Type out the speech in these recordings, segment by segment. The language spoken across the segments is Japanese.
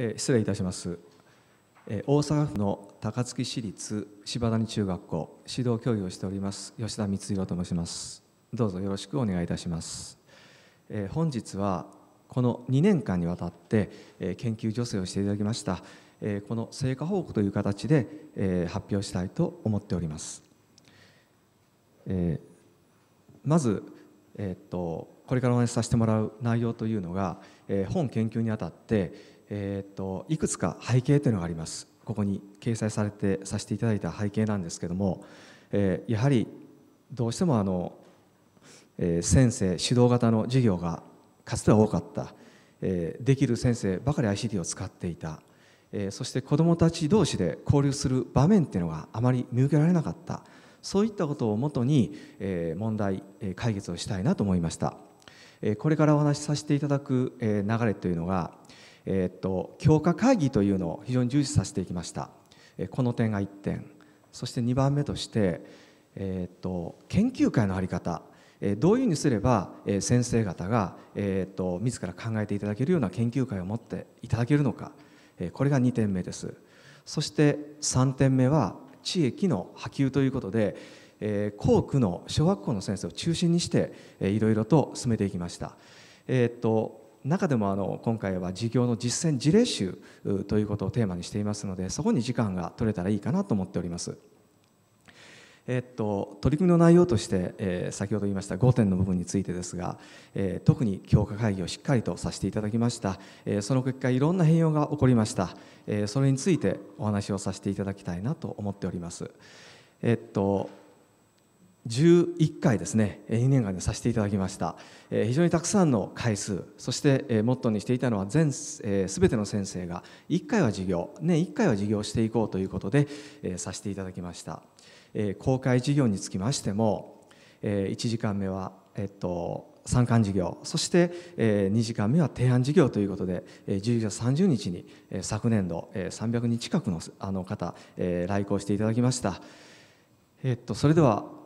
えー、失礼いたします、えー、大阪府の高槻市立柴谷中学校指導教諭をしております吉田光弘と申しますどうぞよろしくお願いいたします、えー、本日はこの2年間にわたって、えー、研究助成をしていただきました、えー、この成果報告という形で、えー、発表したいと思っております、えー、まず、えー、っとこれからお話しさせてもらう内容というのが、えー、本研究にあたってえー、っといくつか背景というのがありますここに掲載されてさせていただいた背景なんですけども、えー、やはりどうしてもあの、えー、先生指導型の授業がかつては多かった、えー、できる先生ばかり ICT を使っていた、えー、そして子どもたち同士で交流する場面っていうのがあまり見受けられなかったそういったことをもとに、えー、問題、え解決をしたいなと思いました、えー、これからお話しさせていただく、えー、流れというのがえっと強化会議というのを非常に重視させていきましたこの点が1点そして2番目として、えっと研究会の在り方どういうふうにすれば先生方が、えー、と自ら考えていただけるような研究会を持っていただけるのかこれが2点目ですそして3点目は地域の波及ということで校区の小学校の先生を中心にしていろいろと進めていきました。えー、っと中でもあの今回は事業の実践事例集ということをテーマにしていますのでそこに時間が取れたらいいかなと思っております。えっと、取り組みの内容として、えー、先ほど言いました5点の部分についてですが、えー、特に強化会議をしっかりとさせていただきました、えー、その結果いろんな変容が起こりました、えそれについてお話をさせていただきたいなと思っております。えっと11回ですね2年間でさせていただきました、非常にたくさんの回数そして、モットーにしていたのは全、全ての先生が1回は授業年1回は授業していこうということで、させていただきました、え公開授業につきましても、1時間目は、えっと、参観授業そして、2時間目は提案授業ということで、え10月30日に、昨年度、300人近くのあの方、来校していただきました、えっとそれでは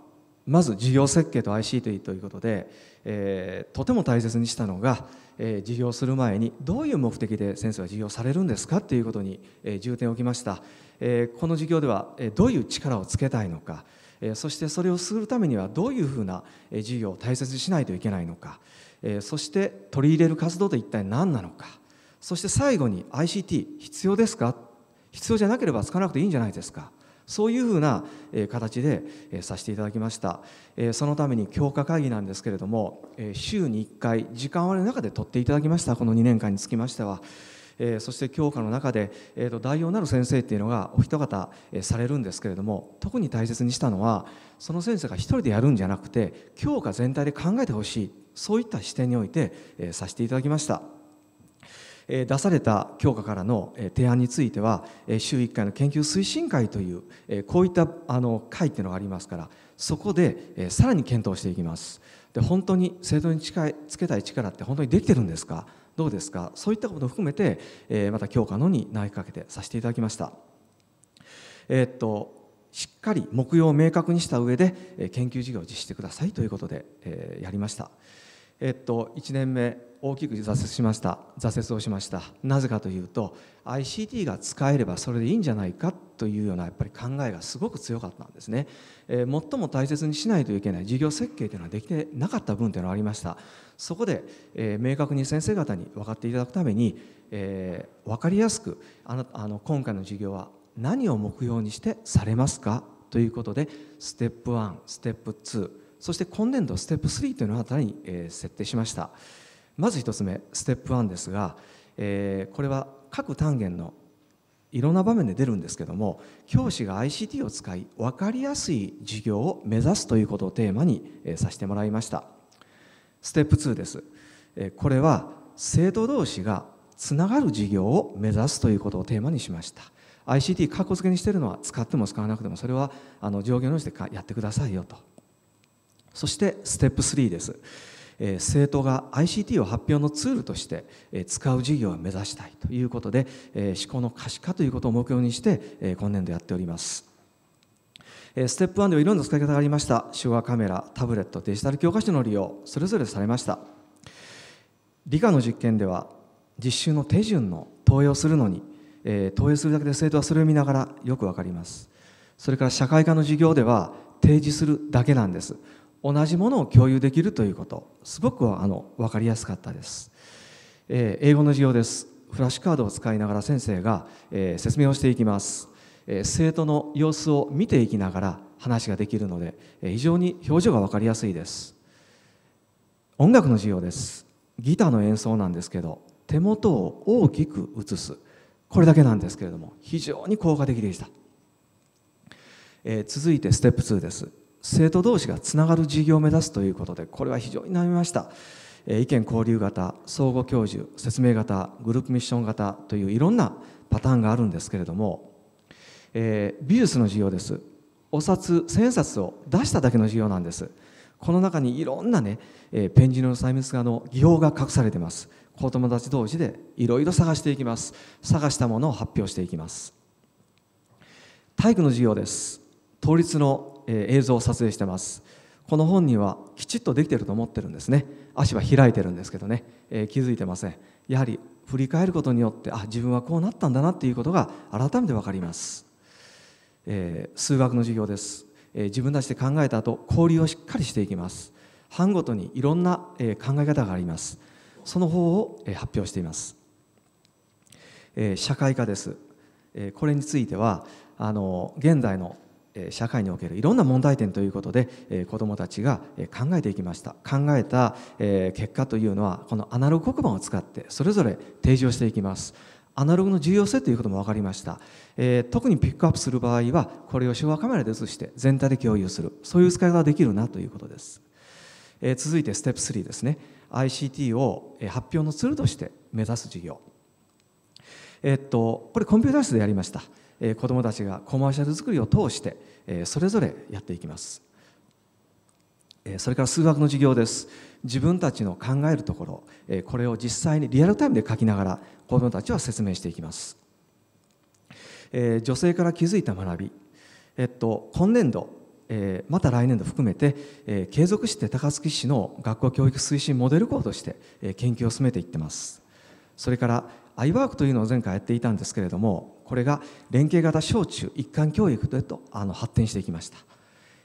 まず事業設計と ICT ということで、えー、とても大切にしたのが、えー、事業する前にどういう目的で先生は事業されるんですかということに、えー、重点を置きました、えー、この事業では、えー、どういう力をつけたいのか、えー、そしてそれをするためにはどういうふうな、えー、事業を大切にしないといけないのか、えー、そして取り入れる活動と一体何なのかそして最後に ICT 必要ですか必要じゃなければつかなくていいんじゃないですかそういうふうな形でさせていただきましたそのために強化会議なんですけれども週に1回時間割の中で取っていただきましたこの2年間につきましては。そして教科の中で、えと代表なる先生っていうのがお一方、えされるんですけれども特に大切にしたのはその先生が一人でやるんじゃなくて教科全体で考えてほしいそういった視点において、えさせていただきました。出された教科からの提案については週1回の研究推進会というこういったあの会っていうのがありますからそこでさらに検討していきますで本当に制度に近いつけたい力って本当にできてるんですかどうですかそういったことを含めてまた教科のに投げかけてさせていただきましたえっとしっかり目標を明確にした上で研究事業を実施してくださいということでやりました。えっと、1年目大きく挫折しました挫折をしましたなぜかというと ICT が使えればそれでいいんじゃないかというようなやっぱり考えがすごく強かったんですね、えー、最も大切にしないといけない事業設計というのはできてなかった分というのがありましたそこで、えー、明確に先生方に分かっていただくために、えー、分かりやすくあのあの今回の授業は何を目標にしてされますかということでステップ1ステップ2そして今年度ステップ3というのを新たに、え設定しましたまず1つ目ステップ1ですが、えこれは各単元のいろんな場面で出るんですけども教師が ICT を使い分かりやすい授業を目指すということをテーマに、えさせてもらいましたステップ2です、えこれは生徒同士がつながる授業を目指すということをテーマにしました ICT かっこつけにしてるのは使っても使わなくてもそれはあの上下のしてやってくださいよとそしてステップ3です、え生徒が ICT を発表のツールとして、え使う事業を目指したいということで、え思考の可視化ということを目標にして、え今年度やっておりますステップ1ではいろんな使い方がありました手話カメラタブレットデジタル教科書の利用それぞれされました理科の実験では実習の手順の投与をするのに、え投与するだけで生徒はそれを見ながらよく分かりますそれから社会科の授業では提示するだけなんです同じものを共有できるということすごくあの分かりやすかったです、えー、英語の授業ですフラッシュカードを使いながら先生が、えー、説明をしていきます、えー、生徒の様子を見ていきながら話ができるので、えー、非常に表情が分かりやすいです音楽の授業ですギターの演奏なんですけど手元を大きく映すこれだけなんですけれども非常に効果的でした、えー、続いてステップ2です生徒同士がつながる事業を目指すということでこれは非常に悩みました意見交流型相互教授説明型グループミッション型といういろんなパターンがあるんですけれども、えー、美術の授業ですお札千札を出しただけの授業なんですこの中にいろんなね、えー、ペン字の細密画の技法が隠されてます子供たち同士でいろいろ探していきます探したものを発表していきます体育の授業です倒立のえ映像を撮影してますこの本人はきちっとできてると思ってるんですね足は開いてるんですけどね、えー、気づいてませんやはり振り返ることによってあ自分はこうなったんだなっていうことが改めて分かります、えー、数学の授業です、えー、自分たちで考えた後交流をしっかりしていきます班ごとにいろんな、え考え方がありますその方を、え発表しています、え社会科です、えこれについてはあの現在の社会におけるいろんな問題点ということで子どもたちが考えていきました考えた結果というのはこのアナログ黒板を使ってそれぞれ提示をしていきますアナログの重要性ということも分かりました、え特にピックアップする場合はこれを手話カメラで映して全体で共有するそういう使い方ができるなということです、え続いてステップ3ですね ICT を発表のツールとして目指す事業えっとこれコンピューター室でやりましたえ子どもたちがコマーシャル作りを通して、えそれぞれやっていきます、えそれから数学の授業です自分たちの考えるところ、えこれを実際にリアルタイムで書きながら子どもたちは説明していきます、え女性から気づいた学び、えっと、今年度えまた来年度含めて、え継続して高槻市の学校教育推進モデル校として、え研究を進めていってますそれから iWork というのを前回やっていたんですけれどもこれが連携型小中一貫教育へとあの発展していきました、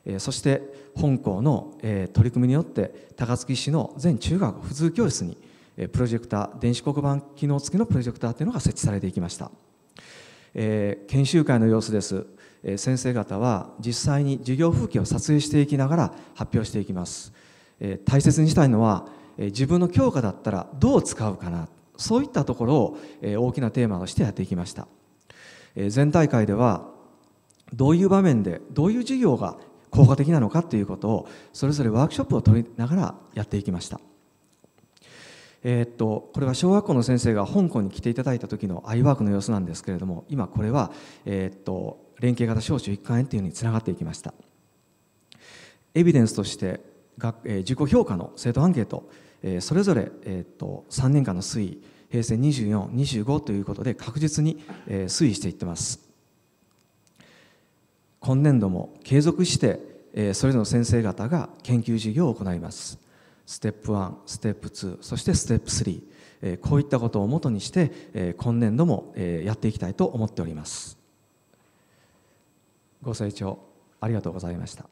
えー、そして本校の、えー、取り組みによって高槻市の全中学普通教室に、えー、プロジェクター電子黒板機能付きのプロジェクターというのが設置されていきました、えー、研修会の様子です、えー、先生方は実際に授業風景を撮影していきながら発表していきます、えー、大切にしたいのは、えー、自分の教科だったらどう使うかなそういったところを、え大きなテーマとしてやっていきました全大会ではどういう場面でどういう授業が効果的なのかということをそれぞれワークショップを取りながらやっていきました。えー、っとこれは小学校の先生が香港に来ていただいた時のアイワークの様子なんですけれども今これは、えー、っと連携型小中一貫園というのにつながっていきましたエビデンスとして学、えー、自己評価の生徒アンケート、えー、それぞれ、えー、っと3年間の推移平成24、25ということで確実に推移していってます。今年度も継続してそれぞれの先生方が研究事業を行います。ステップ1、ステップ2、そしてステップ3、こういったことをもとにして今年度もやっていきたいと思っております。ご清聴ありがとうございました。